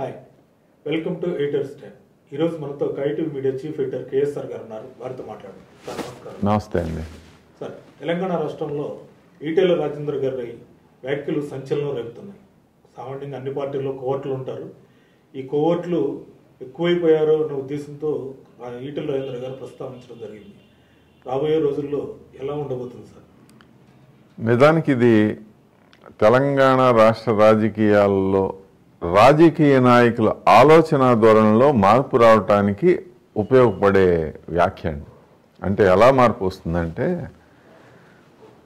Hi welcome to editors time ఈరోజు మనతో కైటివ్ మీడియా చీఫ్ ఎడిటర్ కేఎస్ఆర్ గారు ఉన్నారు వారితో మాట్లాడండి నమస్తే అండి సార్ తెలంగాణ రాష్ట్రంలో ఈటెల రాజేంద్ర గారి వ్యాఖ్యలు సంచలనం రేపుతున్నాయి సామాన్యంగా అన్ని పార్టీల్లో కోవర్ట్లు ఉంటారు ఈ కోవర్ట్లు ఎక్కువైపోయారు అనే ఉద్దేశంతో ఈటెల రాజేంద్ర గారు ప్రస్తావించడం జరిగింది రాబోయే రోజుల్లో ఎలా ఉండబోతుంది సార్ నిజానికి ఇది తెలంగాణ రాష్ట్ర రాజకీయాల్లో రాజకీయ నాయకుల ఆలోచన ధోరణిలో మార్పు రావటానికి ఉపయోగపడే వ్యాఖ్య అంటే ఎలా మార్పు వస్తుందంటే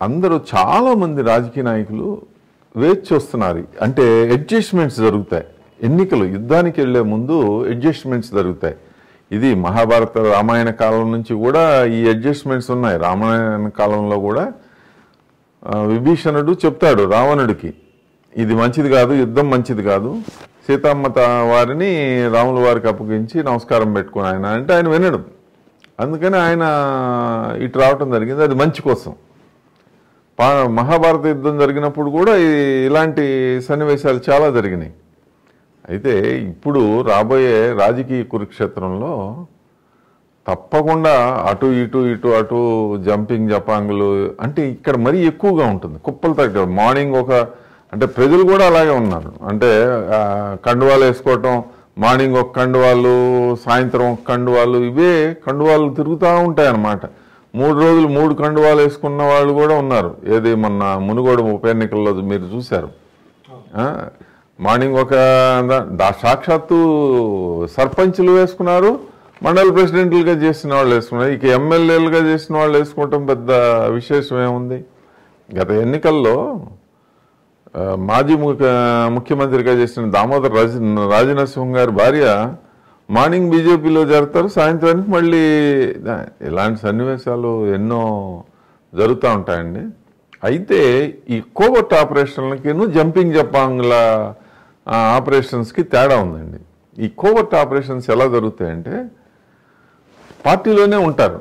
అందరూ చాలామంది రాజకీయ నాయకులు వేచి చూస్తున్నారు అంటే అడ్జస్ట్మెంట్స్ జరుగుతాయి ఎన్నికలు యుద్ధానికి వెళ్లే ముందు అడ్జస్ట్మెంట్స్ జరుగుతాయి ఇది మహాభారత రామాయణ కాలం నుంచి కూడా ఈ అడ్జస్ట్మెంట్స్ ఉన్నాయి రామాయణ కాలంలో కూడా విభీషణుడు చెప్తాడు రావణుడికి ఇది మంచిది కాదు యుద్ధం మంచిది కాదు సీతమ్మ వారిని రాముల వారికి అప్పగించి నమస్కారం పెట్టుకుని ఆయన అంటే ఆయన వినడు అందుకని ఆయన ఇటు రావటం జరిగింది అది మంచి కోసం పా మహాభారత యుద్ధం జరిగినప్పుడు కూడా ఇలాంటి సన్నివేశాలు చాలా జరిగినాయి అయితే ఇప్పుడు రాబోయే రాజకీయ కురుక్షేత్రంలో తప్పకుండా అటు ఇటు ఇటు అటు జంపింగ్ జపాంగులు అంటే ఇక్కడ మరీ ఎక్కువగా ఉంటుంది కుప్పలు తగ్గ మార్నింగ్ ఒక అంటే ప్రజలు కూడా అలాగే ఉన్నారు అంటే కండువాలు వేసుకోవటం మార్నింగ్ ఒక కండువాలు సాయంత్రం ఒక కండువాలు ఇవే కండువాలు తిరుగుతూ ఉంటాయన్నమాట మూడు రోజులు మూడు కండువాలు వేసుకున్న వాళ్ళు కూడా ఉన్నారు ఏది మొన్న మునుగోడు ఉప ఎన్నికల్లో మీరు చూశారు మార్నింగ్ ఒక సాక్షాత్తు సర్పంచ్లు వేసుకున్నారు మండల ప్రెసిడెంట్లుగా చేసిన వాళ్ళు వేసుకున్నారు ఇక ఎమ్మెల్యేలుగా చేసిన వాళ్ళు వేసుకోవటం పెద్ద విశేషం ఏముంది గత ఎన్నికల్లో మాజీ ముఖ్యమంత్రిగా చేసిన దామోదర్ రాజ రాజనరసింహం గారి భార్య మార్నింగ్ బీజేపీలో చేరతారు సాయంత్రానికి మళ్ళీ ఇలాంటి సన్నివేశాలు ఎన్నో జరుగుతూ ఉంటాయండి అయితే ఈ కోవర్ట్ ఆపరేషన్లకిను జంపింగ్ జపాంగ్ల ఆపరేషన్స్కి తేడా ఉందండి ఈ కోవర్ట్ ఆపరేషన్స్ ఎలా జరుగుతాయంటే పార్టీలోనే ఉంటారు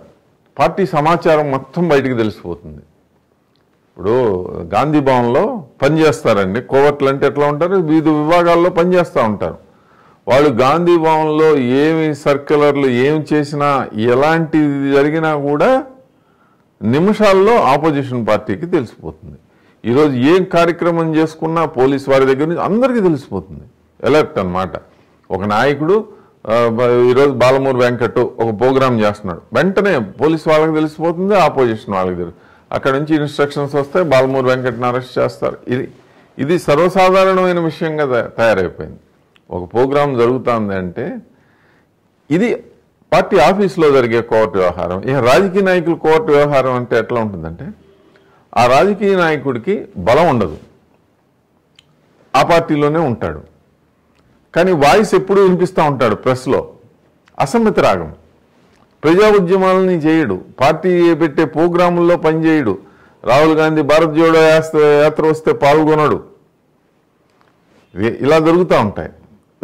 పార్టీ సమాచారం మొత్తం బయటికి తెలిసిపోతుంది ఇప్పుడు గాంధీ భవన్లో పనిచేస్తారండి కోవట్లు అంటే ఎట్లా ఉంటారు వివిధ విభాగాల్లో పనిచేస్తూ ఉంటారు వాళ్ళు గాంధీ భవన్లో ఏమి సర్క్యులర్లు ఏమి చేసినా ఎలాంటిది జరిగినా కూడా నిమిషాల్లో ఆపోజిషన్ పార్టీకి తెలిసిపోతుంది ఈరోజు ఏం కార్యక్రమం చేసుకున్నా పోలీస్ వారి దగ్గర నుంచి అందరికీ తెలిసిపోతుంది ఎలర్ట్ అనమాట ఒక నాయకుడు ఈరోజు బాలమూరు వెంకట్ ఒక ప్రోగ్రాం చేస్తున్నాడు వెంటనే పోలీస్ వాళ్ళకి తెలిసిపోతుంది ఆపోజిషన్ వాళ్ళకి తెలుసు అక్కడ నుంచి ఇన్స్ట్రక్షన్స్ వస్తే బాలమూరు వెంకటను అరెస్ట్ చేస్తారు ఇది ఇది సర్వసాధారణమైన విషయంగా తయారైపోయింది ఒక ప్రోగ్రాం జరుగుతుంది అంటే ఇది పార్టీ ఆఫీస్లో జరిగే కోర్టు వ్యవహారం ఇక రాజకీయ నాయకులు కోర్టు వ్యవహారం అంటే ఎట్లా ఉంటుందంటే ఆ రాజకీయ నాయకుడికి బలం ఉండదు ఆ పార్టీలోనే ఉంటాడు కానీ వాయిస్ ఎప్పుడూ వినిపిస్తూ ఉంటాడు ప్రెస్లో అసమ్మతి రాగం ప్రజా ఉద్యమాలని చేయడు పార్టీ పెట్టే ప్రోగ్రాముల్లో పనిచేయడు రాహుల్ గాంధీ భారత్ జోడో యాత్ర వస్తే పాల్గొనడు ఇలా జరుగుతూ ఉంటాయి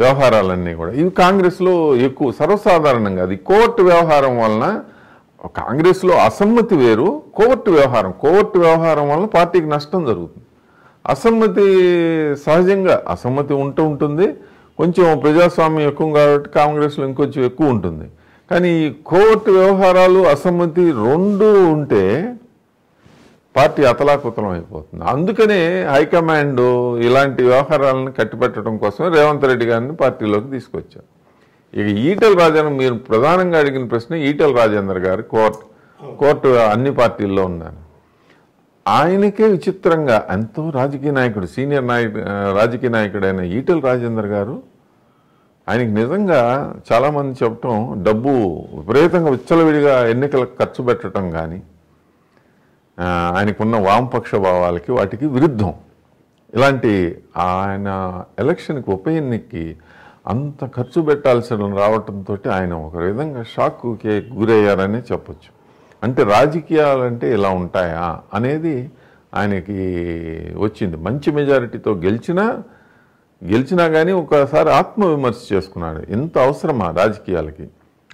వ్యవహారాలన్నీ కూడా ఇవి కాంగ్రెస్లో ఎక్కువ సర్వసాధారణంగా అది కోర్టు వ్యవహారం వలన కాంగ్రెస్లో అసమ్మతి వేరు కోవర్టు వ్యవహారం కోవర్టు వ్యవహారం వలన పార్టీకి నష్టం జరుగుతుంది అసమ్మతి సహజంగా అసమ్మతి ఉంటూ ఉంటుంది కొంచెం ప్రజాస్వామ్యం ఎక్కువ కాబట్టి కాంగ్రెస్లో ఇంకొంచెం ఎక్కువ ఉంటుంది కానీ ఈ కోర్టు వ్యవహారాలు అసమ్మతి రెండు ఉంటే పార్టీ అతలాకుతలం అయిపోతుంది అందుకనే హైకమాండ్ ఇలాంటి వ్యవహారాలను కట్టిపెట్టడం కోసం రేవంత్ రెడ్డి గారిని పార్టీలోకి తీసుకొచ్చారు ఇక ఈటల రాజేందర్ మీరు ప్రధానంగా అడిగిన ప్రశ్న ఈటల రాజేందర్ గారు కోర్టు కోర్టు అన్ని పార్టీల్లో ఉన్నాను ఆయనకే విచిత్రంగా ఎంతో రాజకీయ నాయకుడు సీనియర్ నాయకు రాజకీయ నాయకుడైన ఈటల రాజేందర్ గారు ఆయనకి నిజంగా చాలామంది చెప్పటం డబ్బు విపరీతంగా విచ్చలవిడిగా ఎన్నికలకు ఖర్చు పెట్టడం కానీ ఆయనకున్న వామపక్ష భావాలకి వాటికి విరుద్ధం ఇలాంటి ఆయన ఎలక్షన్కి ఉప ఎన్నికకి అంత ఖర్చు పెట్టాల్సిన రావటంతో ఆయన ఒక విధంగా షాక్కి గురయ్యారనే చెప్పచ్చు అంటే రాజకీయాలంటే ఇలా ఉంటాయా అనేది ఆయనకి వచ్చింది మంచి మెజారిటీతో గెలిచినా గెలిచినా కానీ ఒకసారి ఆత్మవిమర్శ చేసుకున్నాడు ఎంత అవసరమా రాజకీయాలకి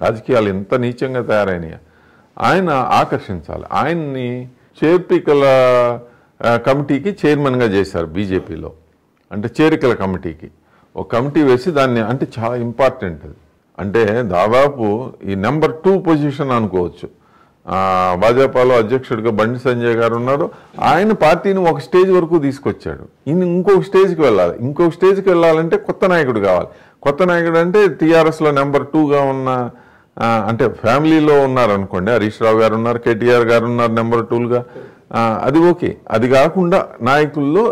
రాజకీయాలు ఎంత నీచంగా తయారైనాయి ఆయన ఆకర్షించాలి ఆయన్ని చేర్పికల కమిటీకి చైర్మన్గా చేశారు బీజేపీలో అంటే చేరికల కమిటీకి ఒక కమిటీ వేసి దాన్ని అంటే చాలా ఇంపార్టెంట్ అది అంటే దాదాపు ఈ నెంబర్ టూ పొజిషన్ అనుకోవచ్చు భాజపాలో అధ్యక్షుడిగా బండి సంజయ్ గారు ఉన్నారు ఆయన పార్టీని ఒక స్టేజ్ వరకు తీసుకొచ్చాడు ఈయన ఇంకొక స్టేజ్కి వెళ్ళాలి ఇంకొక స్టేజ్కి వెళ్ళాలంటే కొత్త నాయకుడు కావాలి కొత్త నాయకుడు అంటే టీఆర్ఎస్లో నెంబర్ టూగా ఉన్న అంటే ఫ్యామిలీలో ఉన్నారనుకోండి హరీష్ రావు గారు ఉన్నారు కేటీఆర్ గారు ఉన్నారు నెంబర్ టూలుగా అది ఓకే అది కాకుండా నాయకుల్లో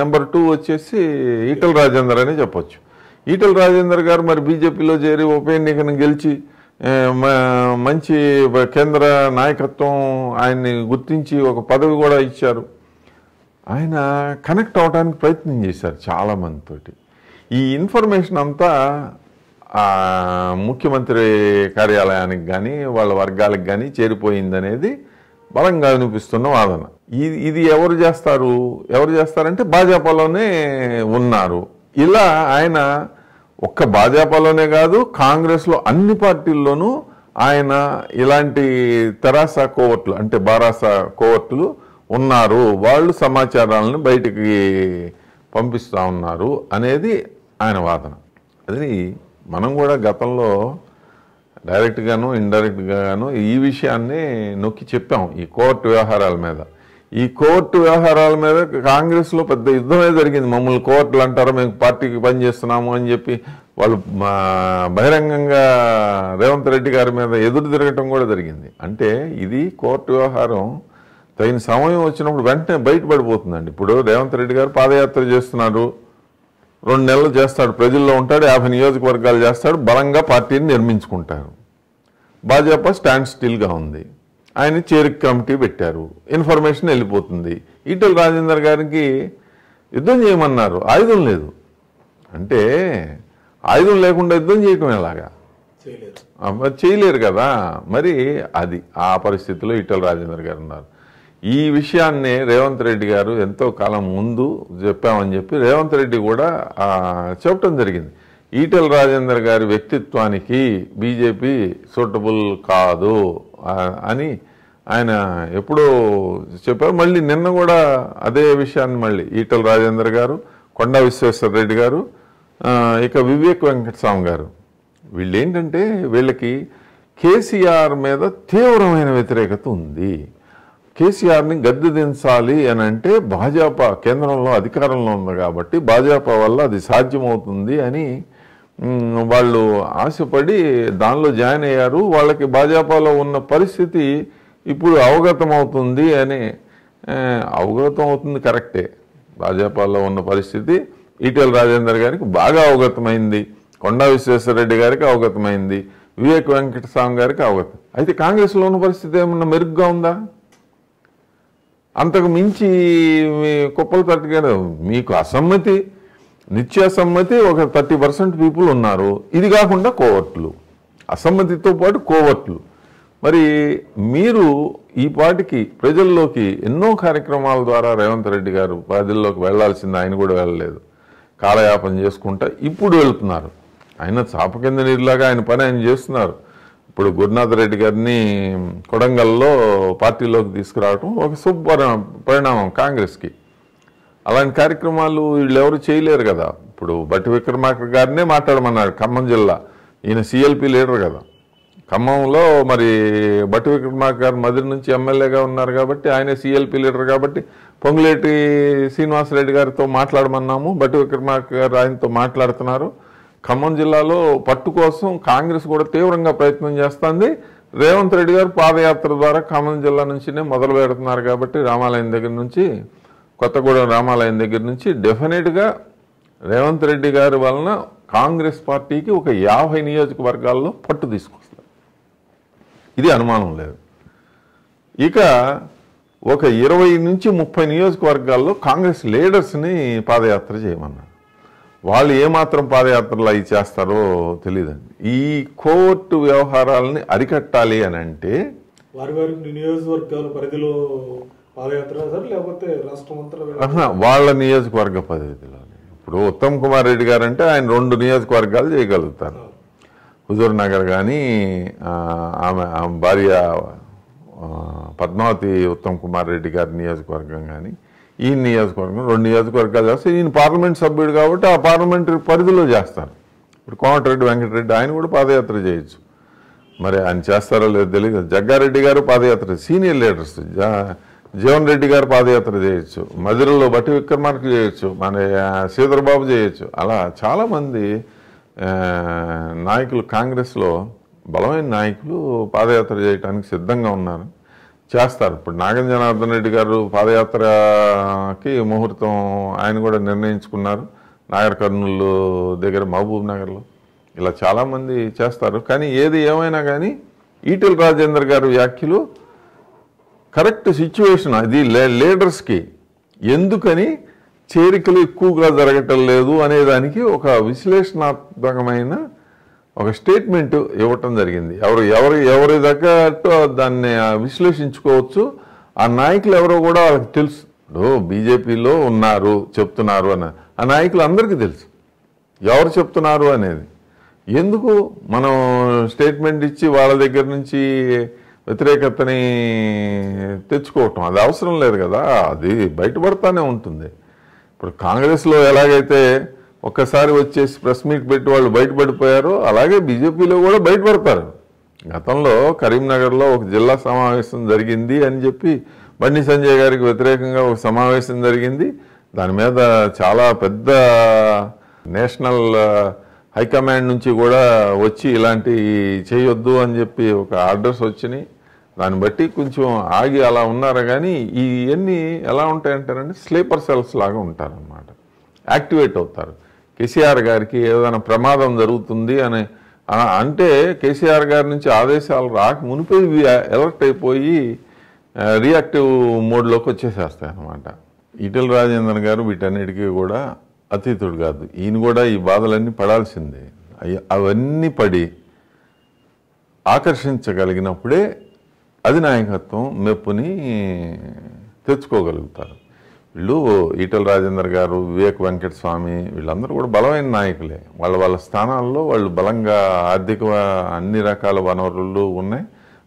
నెంబర్ టూ వచ్చేసి ఈటల రాజేందర్ అనే చెప్పొచ్చు ఈటల రాజేందర్ గారు మరి బీజేపీలో చేరి ఉప ఎన్నికను గెలిచి మంచి కేంద్ర నాయకత్వం ఆయన్ని గుర్తించి ఒక పదవి కూడా ఇచ్చారు ఆయన కనెక్ట్ అవడానికి ప్రయత్నం చేశారు చాలామందితో ఈ ఇన్ఫర్మేషన్ అంతా ముఖ్యమంత్రి కార్యాలయానికి కానీ వాళ్ళ వర్గాలకు కానీ చేరిపోయిందనేది బలంగా అనిపిస్తున్న వాదన ఇది ఇది ఎవరు చేస్తారు ఎవరు చేస్తారంటే భాజపాలోనే ఉన్నారు ఇలా ఆయన ఒక్క భాజపాలోనే కాదు కాంగ్రెస్లో అన్ని పార్టీల్లోనూ ఆయన ఇలాంటి తెరాస కోవట్లు అంటే బారాస కోవట్లు ఉన్నారు వాళ్ళు సమాచారాలను బయటికి పంపిస్తూ ఉన్నారు అనేది ఆయన వాదన అది మనం కూడా గతంలో డైరెక్ట్గాను ఇండైరెక్ట్గాను ఈ విషయాన్ని నొక్కి చెప్పాం ఈ కోర్టు వ్యవహారాల మీద ఈ కోర్టు వ్యవహారాల మీద కాంగ్రెస్లో పెద్ద యుద్ధమే జరిగింది మమ్మల్ని కోర్టులు అంటారు మేము పార్టీకి పనిచేస్తున్నాము అని చెప్పి వాళ్ళు బహిరంగంగా రేవంత్ రెడ్డి గారి మీద ఎదురు తిరగటం కూడా జరిగింది అంటే ఇది కోర్టు వ్యవహారం తగిన సమయం వచ్చినప్పుడు వెంటనే బయటపడిపోతుందండి ఇప్పుడు రేవంత్ రెడ్డి గారు పాదయాత్ర చేస్తున్నారు రెండు నెలలు చేస్తాడు ప్రజల్లో ఉంటాడు యాభై నియోజకవర్గాలు చేస్తాడు బలంగా పార్టీని నిర్మించుకుంటారు భాజపా స్టాండ్ స్టిల్గా ఉంది ఆయన చేరిక కమిటీ పెట్టారు ఇన్ఫర్మేషన్ వెళ్ళిపోతుంది ఈటల రాజేందర్ గారికి యుద్ధం చేయమన్నారు ఆయుధం లేదు అంటే ఆయుధం లేకుండా యుద్ధం చేయటం ఎలాగా చేయలేరు కదా మరి అది ఆ పరిస్థితిలో ఈటల రాజేందర్ గారు ఉన్నారు ఈ విషయాన్ని రేవంత్ రెడ్డి గారు ఎంతో కాలం ముందు చెప్పామని చెప్పి రేవంత్ రెడ్డి కూడా చెప్పడం జరిగింది ఈటెల రాజేందర్ గారి వ్యక్తిత్వానికి బీజేపీ సూటబుల్ కాదు అని ఆయన ఎప్పుడో చెప్పారు మళ్ళీ నిన్న కూడా అదే విషయాన్ని మళ్ళీ ఈటల రాజేందర్ గారు కొండా విశ్వేశ్వర రెడ్డి గారు ఇక వివేక్ వెంకటస్వామి గారు వీళ్ళు ఏంటంటే వీళ్ళకి కేసీఆర్ మీద తీవ్రమైన వ్యతిరేకత ఉంది కేసీఆర్ని గద్దె దించాలి అని అంటే భాజపా కేంద్రంలో అధికారంలో ఉంది కాబట్టి భాజపా వల్ల అది సాధ్యమవుతుంది అని వాళ్ళు ఆశపడి దానిలో జాయిన్ అయ్యారు వాళ్ళకి భాజపాలో ఉన్న పరిస్థితి ఇప్పుడు అవగతం అవుతుంది అని అవగతం అవుతుంది కరెక్టే భాజపాలో ఉన్న పరిస్థితి ఈటెల రాజేందర్ గారికి బాగా అవగతమైంది కొండా విశ్వేశ్వరరెడ్డి గారికి అవగతమైంది వివేక్ వెంకటస్వామి గారికి అవగతం అయితే కాంగ్రెస్లో ఉన్న పరిస్థితి ఏమన్నా మెరుగ్గా ఉందా అంతకు మించి కుప్పలు తట్టుకెళ్ళ మీకు అసమ్మతి నిత్యాసమ్మతి ఒక థర్టీ పర్సెంట్ పీపుల్ ఉన్నారు ఇది కాకుండా కోవట్లు అసమ్మతితో పాటు కోవట్లు మరి మీరు ఈ పాటికి ప్రజల్లోకి ఎన్నో కార్యక్రమాల ద్వారా రేవంత్ రెడ్డి గారు ప్రజల్లోకి వెళ్లాల్సింది ఆయన కూడా వెళ్ళలేదు కాలయాపన చేసుకుంటా ఇప్పుడు వెళుతున్నారు ఆయన చాప కింద నీరులాగా ఆయన పని ఆయన చేస్తున్నారు ఇప్పుడు గురునాథ్ రెడ్డి గారిని కొడంగల్లో పార్టీలోకి తీసుకురావటం ఒక శుభ పరిణామం కాంగ్రెస్కి అలాంటి కార్యక్రమాలు వీళ్ళు ఎవరు చేయలేరు కదా ఇప్పుడు భట్టి విక్రమార్క గారినే మాట్లాడమన్నాడు ఖమ్మం జిల్లా ఈయన సిఎల్పి లీడర్ కదా ఖమ్మంలో మరి భట్టి విక్రమార్క గారు మధుర నుంచి ఎమ్మెల్యేగా ఉన్నారు కాబట్టి ఆయన సిఎల్పి లీడర్ కాబట్టి పొంగులేటి శ్రీనివాసరెడ్డి గారితో మాట్లాడమన్నాము బట్టి విక్రమార్క గారు ఆయనతో మాట్లాడుతున్నారు ఖమ్మం జిల్లాలో పట్టు కోసం కాంగ్రెస్ కూడా తీవ్రంగా ప్రయత్నం చేస్తుంది రేవంత్ రెడ్డి గారు పాదయాత్ర ద్వారా ఖమ్మం జిల్లా నుంచినే మొదలు పెడుతున్నారు కాబట్టి రామాలయం దగ్గర నుంచి కొత్తగూడెం రామాలయం దగ్గర నుంచి డెఫినెట్గా రేవంత్ రెడ్డి గారి వలన కాంగ్రెస్ పార్టీకి ఒక యాభై నియోజకవర్గాల్లో పట్టు తీసుకొస్తారు ఇది అనుమానం లేదు ఇక ఒక ఇరవై నుంచి ముప్పై నియోజకవర్గాల్లో కాంగ్రెస్ లీడర్స్ని పాదయాత్ర చేయమన్నారు వాళ్ళు ఏమాత్రం పాదయాత్రలు అవి చేస్తారో తెలియదండి ఈ కోర్టు వ్యవహారాలని అరికట్టాలి అని అంటే వారి వారి నియోజకవర్గాల పరిధిలో వాళ్ళ నియోజకవర్గ పరిధిలో ఇప్పుడు ఉత్తమ్ కుమార్ రెడ్డి గారు అంటే ఆయన రెండు నియోజకవర్గాలు చేయగలుగుతారు హుజూర్ నగర్ కానీ ఆమె ఆమె భార్య పద్మావతి ఉత్తమ్ కుమార్ రెడ్డి గారి నియోజకవర్గం కానీ ఈ నియోజకవర్గం రెండు నియోజకవర్గాలు చేస్తే ఈయన పార్లమెంట్ సభ్యుడు కాబట్టి ఆ పార్లమెంటరీ పరిధిలో చేస్తారు ఇప్పుడు కోమటిరెడ్డి వెంకటరెడ్డి ఆయన కూడా పాదయాత్ర చేయొచ్చు మరి ఆయన చేస్తారో లేదో తెలియదు జగ్గారెడ్డి గారు పాదయాత్ర సీనియర్ లీడర్స్ జీవన్ రెడ్డి గారు పాదయాత్ర చేయొచ్చు మధురలో బట్టి విక్రమార్కి చేయొచ్చు మన సీధరబాబు చేయొచ్చు అలా చాలామంది నాయకులు కాంగ్రెస్లో బలమైన నాయకులు పాదయాత్ర చేయడానికి సిద్ధంగా ఉన్నారు చేస్తారు ఇప్పుడు నాగం జనార్దన్ రెడ్డి గారు పాదయాత్రకి ముహూర్తం ఆయన కూడా నిర్ణయించుకున్నారు నాగర్ కర్నూలు దగ్గర మహబూబ్ నగర్లో ఇలా చాలామంది చేస్తారు కానీ ఏది ఏమైనా కానీ ఈటెల రాజేందర్ గారు వ్యాఖ్యలు కరెక్ట్ సిచ్యువేషన్ అది లీడర్స్కి ఎందుకని చేరికలు ఎక్కువగా జరగటం లేదు అనేదానికి ఒక విశ్లేషణాత్మకమైన ఒక స్టేట్మెంట్ ఇవ్వటం జరిగింది ఎవరు ఎవరు ఎవరి దగ్గరతో దాన్ని విశ్లేషించుకోవచ్చు ఆ నాయకులు ఎవరో కూడా వాళ్ళకి తెలుసు బీజేపీలో ఉన్నారు చెప్తున్నారు అని ఆ నాయకులు అందరికీ తెలుసు ఎవరు చెప్తున్నారు అనేది ఎందుకు మనం స్టేట్మెంట్ ఇచ్చి వాళ్ళ దగ్గర నుంచి వ్యతిరేకతని తెచ్చుకోవటం అది అవసరం లేదు కదా అది బయటపడతానే ఉంటుంది ఇప్పుడు కాంగ్రెస్లో ఎలాగైతే ఒక్కసారి వచ్చేసి ప్రెస్ మీట్ పెట్టి వాళ్ళు బయటపడిపోయారో అలాగే బీజేపీలో కూడా బయటపడతారు గతంలో కరీంనగర్లో ఒక జిల్లా సమావేశం జరిగింది అని చెప్పి బండి సంజయ్ గారికి వ్యతిరేకంగా ఒక సమావేశం జరిగింది దాని మీద చాలా పెద్ద నేషనల్ హైకమాండ్ నుంచి కూడా వచ్చి ఇలాంటి చేయొద్దు అని చెప్పి ఒక ఆర్డర్స్ వచ్చినాయి దాన్ని బట్టి కొంచెం ఆగి అలా ఉన్నారు కానీ ఇవన్నీ ఎలా ఉంటాయంటారంటే స్లీపర్ సెల్స్ లాగా ఉంటారనమాట యాక్టివేట్ అవుతారు కేసీఆర్ గారికి ఏదైనా ప్రమాదం జరుగుతుంది అని అంటే కేసీఆర్ గారి నుంచి ఆదేశాలు రాక మునిపోయి ఎలర్ట్ అయిపోయి రియాక్టివ్ మోడ్లోకి వచ్చేసేస్తాయి అనమాట ఈటెల రాజేందర్ గారు వీటన్నిటికీ కూడా అతీతుడు కాదు ఈయన కూడా ఈ బాధలన్నీ పడాల్సిందే అవన్నీ పడి ఆకర్షించగలిగినప్పుడే అది నాయకత్వం మెప్పుని తెచ్చుకోగలుగుతారు వీళ్ళు ఈటల రాజేందర్ గారు వివేక్ వెంకట స్వామి వీళ్ళందరూ కూడా బలమైన నాయకులే వాళ్ళ వాళ్ళ స్థానాల్లో వాళ్ళు బలంగా ఆర్థిక అన్ని రకాల వనరులు ఉన్నాయి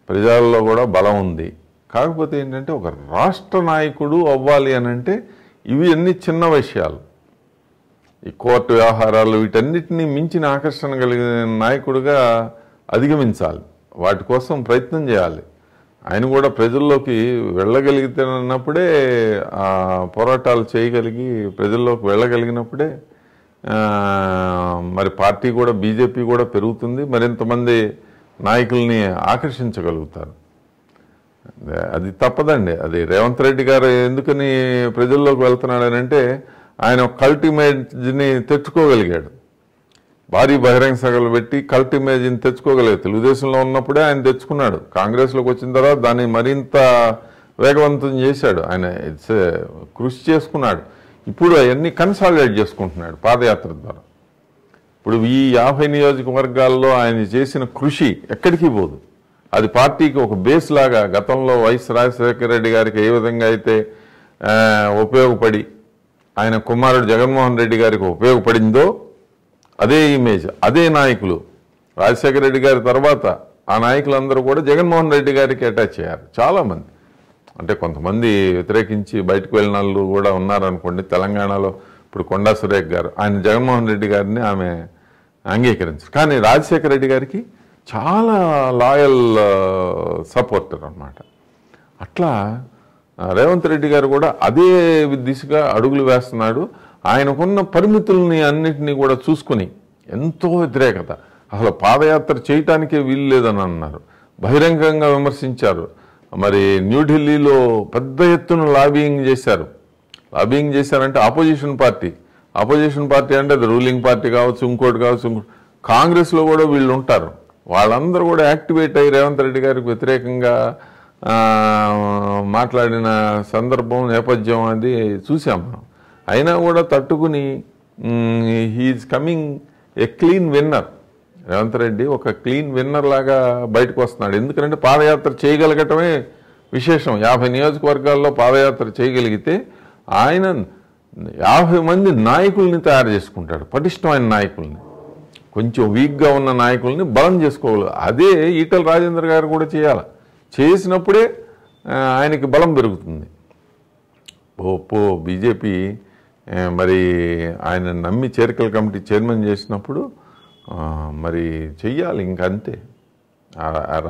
ప్రజల్లో కూడా బలం ఉంది కాకపోతే ఏంటంటే ఒక రాష్ట్ర నాయకుడు అవ్వాలి అని అంటే ఇవి అన్ని చిన్న విషయాలు ఈ కోర్టు వ్యవహారాలు వీటన్నిటినీ మించిన ఆకర్షణ కలిగిన నాయకుడిగా అధిగమించాలి వాటి కోసం ప్రయత్నం చేయాలి ఆయన కూడా ప్రజల్లోకి వెళ్ళగలిగితేనన్నప్పుడే ఆ పోరాటాలు చేయగలిగి ప్రజల్లోకి వెళ్ళగలిగినప్పుడే మరి పార్టీ కూడా బీజేపీ కూడా పెరుగుతుంది మరింతమంది నాయకుల్ని ఆకర్షించగలుగుతారు అది తప్పదండి అది రేవంత్ రెడ్డి గారు ఎందుకని ప్రజల్లోకి వెళ్తున్నాడు అంటే ఆయన కల్ట్ ఇమేజ్ని తెచ్చుకోగలిగాడు భారీ బహిరంగ సగలు పెట్టి కల్ట్ ఇమేజ్ని తెచ్చుకోగలిగాడు తెలుగుదేశంలో ఉన్నప్పుడే ఆయన తెచ్చుకున్నాడు కాంగ్రెస్లోకి వచ్చిన తర్వాత దాన్ని మరింత వేగవంతం చేశాడు ఆయన కృషి చేసుకున్నాడు ఇప్పుడు అవన్నీ కన్సాలిడేట్ చేసుకుంటున్నాడు పాదయాత్ర ద్వారా ఇప్పుడు ఈ యాభై నియోజకవర్గాల్లో ఆయన చేసిన కృషి ఎక్కడికి పోదు అది పార్టీకి ఒక బేస్ లాగా గతంలో వైఎస్ రాజశేఖర రెడ్డి గారికి ఏ విధంగా అయితే ఉపయోగపడి ఆయన కుమారుడు జగన్మోహన్ రెడ్డి గారికి ఉపయోగపడిందో అదే ఇమేజ్ అదే నాయకులు రాజశేఖర రెడ్డి గారి తర్వాత ఆ నాయకులందరూ కూడా జగన్మోహన్ రెడ్డి గారికి అటాచ్ అయ్యారు చాలామంది అంటే కొంతమంది వ్యతిరేకించి బయటకు వెళ్ళిన వాళ్ళు కూడా ఉన్నారనుకోండి తెలంగాణలో ఇప్పుడు కొండా సురేఖ్ గారు ఆయన జగన్మోహన్ రెడ్డి గారిని ఆమె అంగీకరించారు కానీ రాజశేఖర రెడ్డి గారికి చాలా లాయల్ సపోర్టర్ అనమాట అట్లా రేవంత్ రెడ్డి గారు కూడా అదే దిశగా అడుగులు వేస్తున్నాడు ఆయనకున్న పరిమితుల్ని అన్నింటినీ కూడా చూసుకుని ఎంతో వ్యతిరేకత అసలు పాదయాత్ర చేయటానికే వీలు లేదని అన్నారు బహిరంగంగా విమర్శించారు మరి న్యూఢిల్లీలో పెద్ద ఎత్తున లాబింగ్ చేశారు లాబింగ్ చేశారంటే ఆపోజిషన్ పార్టీ ఆపోజిషన్ పార్టీ అంటే అది రూలింగ్ పార్టీ కావచ్చు ఇంకోటి కావచ్చు ఇంకోటి కాంగ్రెస్లో కూడా వీళ్ళు ఉంటారు వాళ్ళందరూ కూడా యాక్టివేట్ అయ్యి రేవంత్ రెడ్డి గారికి వ్యతిరేకంగా మాట్లాడిన సందర్భం నేపథ్యం అది చూసాం మనం అయినా కూడా తట్టుకుని he is coming a clean winner Revanth Reddy ఒక క్లీన్ విన్నర్ లాగా బయటకు వస్తున్నాడు ఎందుకంటే పాదయాత్ర చేయగలగటమే విశేషం యాభై నియోజకవర్గాల్లో పాదయాత్ర చేయగలిగితే ఆయన యాభై మంది నాయకుల్ని తయారు చేసుకుంటాడు పటిష్టమైన నాయకుల్ని కొంచెం వీక్గా ఉన్న నాయకుల్ని బలం చేసుకోవాలి అదే ఈటల రాజేంద్ర గారు కూడా చేయాలి చేసినప్పుడే ఆయనకి బలం పెరుగుతుంది ఓపో బీజేపీ మరి ఆయన నమ్మి చేరికల కమిటీ చైర్మన్ చేసినప్పుడు మరి చెయ్యాలి ఇంకంతే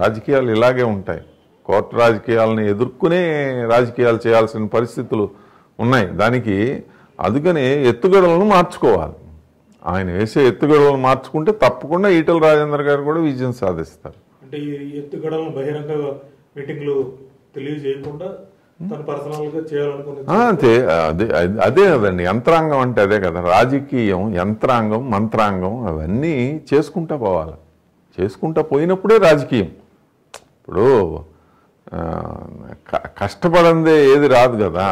రాజకీయాలు ఇలాగే ఉంటాయి కోర్టు రాజకీయాలను ఎదుర్కొనే రాజకీయాలు చేయాల్సిన పరిస్థితులు ఉన్నాయి దానికి అందుకనే ఎత్తుగడలను మార్చుకోవాలి ఆయన వేసే ఎత్తుగడలను మార్చుకుంటే తప్పకుండా ఈటల రాజేందర్ గారు కూడా విజయం సాధిస్తారు అంటే ఎత్తుగడలను బహిరంగంగా మీటింగ్లు తెలియజేయకుండా hmm. అంతే అదే అదే అదండి యంత్రాంగం అంటే అదే కదా రాజకీయం యంత్రాంగం మంత్రాంగం అవన్నీ చేసుకుంటా పోవాలి చేసుకుంటా పోయినప్పుడే రాజకీయం ఇప్పుడు కష్టపడందే ఏది రాదు కదా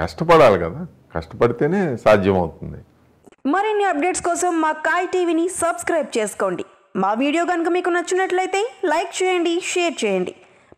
కష్టపడాలి కదా కష్టపడితేనే సాధ్యమవుతుంది మరిన్ని అప్డేట్స్ కోసం మా కాయ్ టీవీని సబ్స్క్రైబ్ చేసుకోండి మా వీడియో కనుక మీకు నచ్చినట్లయితే లైక్ చేయండి షేర్ చేయండి